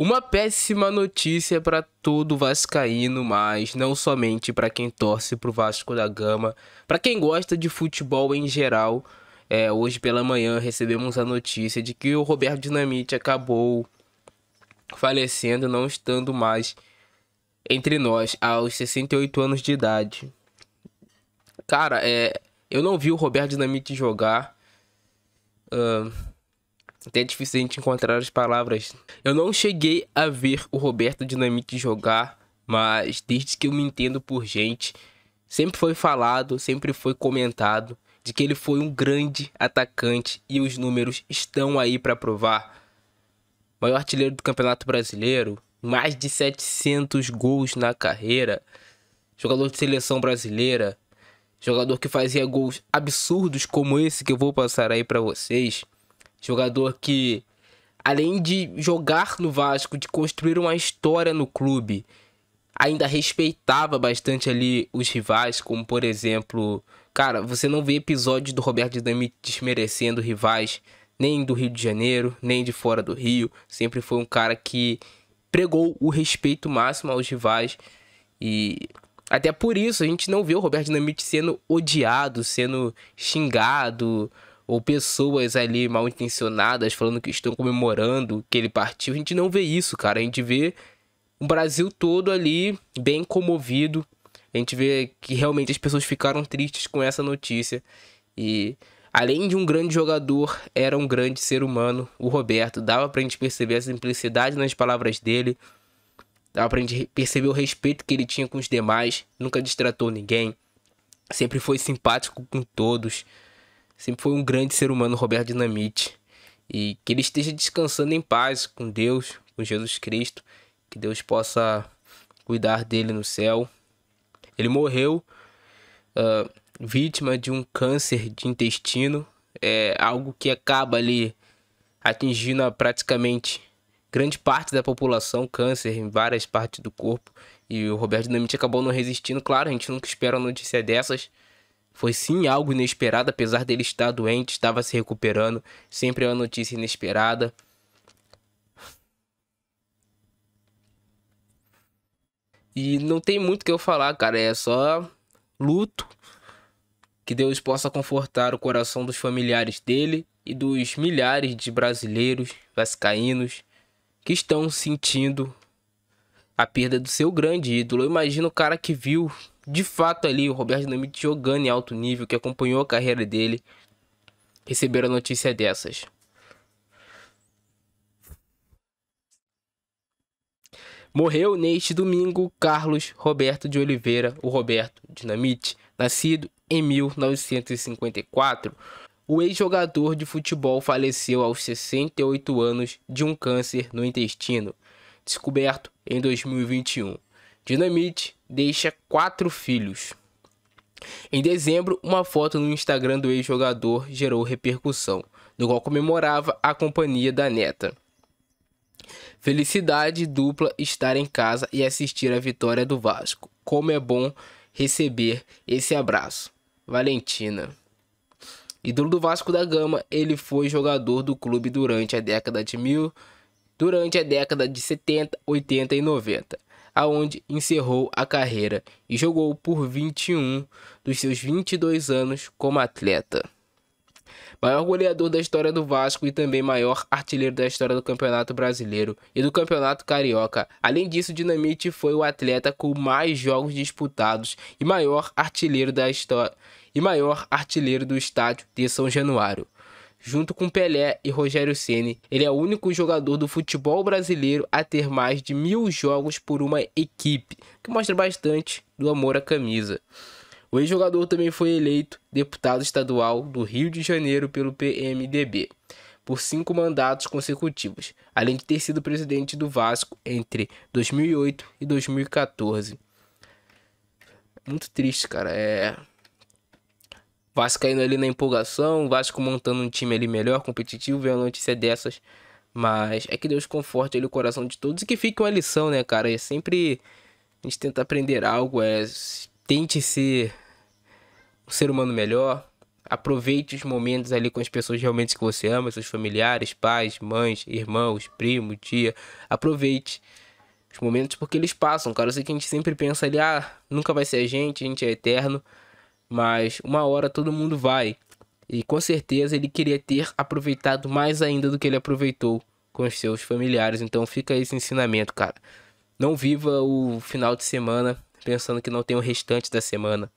Uma péssima notícia para todo vascaíno, mas não somente para quem torce pro Vasco da Gama, para quem gosta de futebol em geral. É, hoje pela manhã recebemos a notícia de que o Roberto Dinamite acabou falecendo, não estando mais entre nós aos 68 anos de idade. Cara, é, eu não vi o Roberto Dinamite jogar. Uh, até é difícil a gente encontrar as palavras. Eu não cheguei a ver o Roberto Dinamite jogar, mas desde que eu me entendo por gente, sempre foi falado, sempre foi comentado de que ele foi um grande atacante e os números estão aí para provar. Maior artilheiro do Campeonato Brasileiro, mais de 700 gols na carreira, jogador de seleção brasileira, jogador que fazia gols absurdos como esse que eu vou passar aí para vocês. Jogador que, além de jogar no Vasco, de construir uma história no clube, ainda respeitava bastante ali os rivais, como por exemplo. Cara, você não vê episódios do Roberto Dinamite desmerecendo rivais, nem do Rio de Janeiro, nem de fora do Rio. Sempre foi um cara que pregou o respeito máximo aos rivais. E até por isso a gente não vê o Roberto Dinamite sendo odiado, sendo xingado, ou pessoas ali mal intencionadas falando que estão comemorando que ele partiu. A gente não vê isso, cara. A gente vê o Brasil todo ali bem comovido. A gente vê que realmente as pessoas ficaram tristes com essa notícia. E além de um grande jogador, era um grande ser humano, o Roberto. Dava pra gente perceber a simplicidade nas palavras dele. Dava pra gente perceber o respeito que ele tinha com os demais. Nunca distratou ninguém. Sempre foi simpático com todos sempre foi um grande ser humano, Roberto Dinamite. E que ele esteja descansando em paz com Deus, com Jesus Cristo. Que Deus possa cuidar dele no céu. Ele morreu uh, vítima de um câncer de intestino. É algo que acaba ali atingindo praticamente grande parte da população, câncer em várias partes do corpo. E o Roberto Dinamite acabou não resistindo. Claro, a gente nunca espera uma notícia dessas. Foi sim algo inesperado, apesar dele estar doente, estava se recuperando. Sempre é uma notícia inesperada. E não tem muito o que eu falar, cara. É só luto. Que Deus possa confortar o coração dos familiares dele e dos milhares de brasileiros vascaínos que estão sentindo a perda do seu grande ídolo. Eu imagino o cara que viu de fato ali o Roberto Dinamite jogando em alto nível, que acompanhou a carreira dele, receber a notícia dessas. Morreu neste domingo Carlos Roberto de Oliveira, o Roberto Dinamite, nascido em 1954. O ex-jogador de futebol faleceu aos 68 anos de um câncer no intestino descoberto em 2021. Dinamite deixa quatro filhos. Em dezembro, uma foto no Instagram do ex-jogador gerou repercussão, no qual comemorava a companhia da neta. Felicidade dupla estar em casa e assistir a vitória do Vasco. Como é bom receber esse abraço. Valentina. Ídolo do Vasco da Gama, ele foi jogador do clube durante a década de 1900 durante a década de 70, 80 e 90, aonde encerrou a carreira e jogou por 21 dos seus 22 anos como atleta. Maior goleador da história do Vasco e também maior artilheiro da história do Campeonato Brasileiro e do Campeonato Carioca. Além disso, Dinamite foi o atleta com mais jogos disputados e maior artilheiro da história e maior artilheiro do estádio de São Januário junto com Pelé e Rogério Ceni, ele é o único jogador do futebol brasileiro a ter mais de mil jogos por uma equipe, que mostra bastante do amor à camisa. O ex-jogador também foi eleito deputado estadual do Rio de Janeiro pelo PMDB por cinco mandatos consecutivos, além de ter sido presidente do Vasco entre 2008 e 2014. Muito triste, cara. É Vasco caindo ali na empolgação, Vasco montando um time ali melhor, competitivo, vem uma notícia dessas. Mas é que Deus conforte ali o coração de todos e que fique uma lição, né, cara? É sempre a gente tenta aprender algo, é tente ser um ser humano melhor, aproveite os momentos ali com as pessoas realmente que você ama, seus familiares, pais, mães, irmãos, primo, tia. Aproveite os momentos porque eles passam, cara. Eu sei que a gente sempre pensa ali, ah, nunca vai ser a gente, a gente é eterno mas uma hora todo mundo vai. E com certeza ele queria ter aproveitado mais ainda do que ele aproveitou com os seus familiares. Então fica esse ensinamento, cara. Não viva o final de semana pensando que não tem o restante da semana.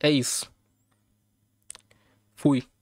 É isso. Fui.